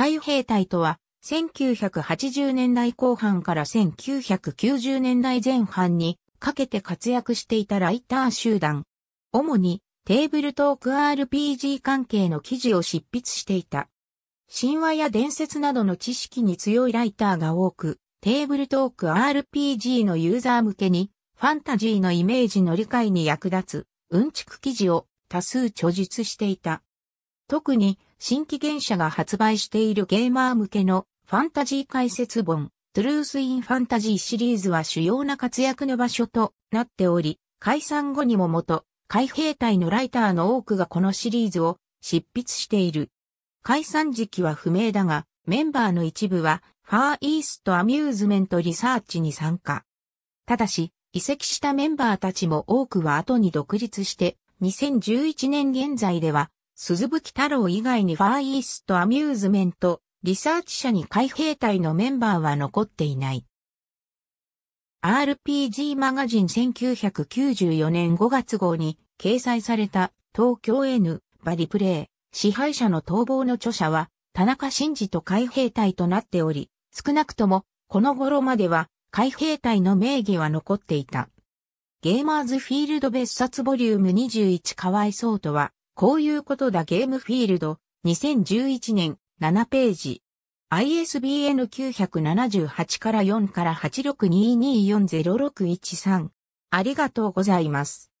海兵隊とは、1980年代後半から1990年代前半にかけて活躍していたライター集団。主にテーブルトーク RPG 関係の記事を執筆していた。神話や伝説などの知識に強いライターが多く、テーブルトーク RPG のユーザー向けに、ファンタジーのイメージの理解に役立つ、うんちく記事を多数著述していた。特に新規原社が発売しているゲーマー向けのファンタジー解説本、トゥルース・イン・ファンタジーシリーズは主要な活躍の場所となっており、解散後にも元、海兵隊のライターの多くがこのシリーズを執筆している。解散時期は不明だが、メンバーの一部は、ファーイーストアミューズメントリサーチに参加。ただし、移籍したメンバーたちも多くは後に独立して、2011年現在では、鈴吹太郎以外にファーイーストアミューズメント、リサーチ社に海兵隊のメンバーは残っていない。RPG マガジン1994年5月号に掲載された東京 N バリプレイ支配者の逃亡の著者は田中真二と海兵隊となっており、少なくともこの頃までは海兵隊の名義は残っていた。ゲーマーズフィールド別冊ボリューム21かわいそうとはこういうことだゲームフィールド、2011年、7ページ。ISBN 978から4から862240613。ありがとうございます。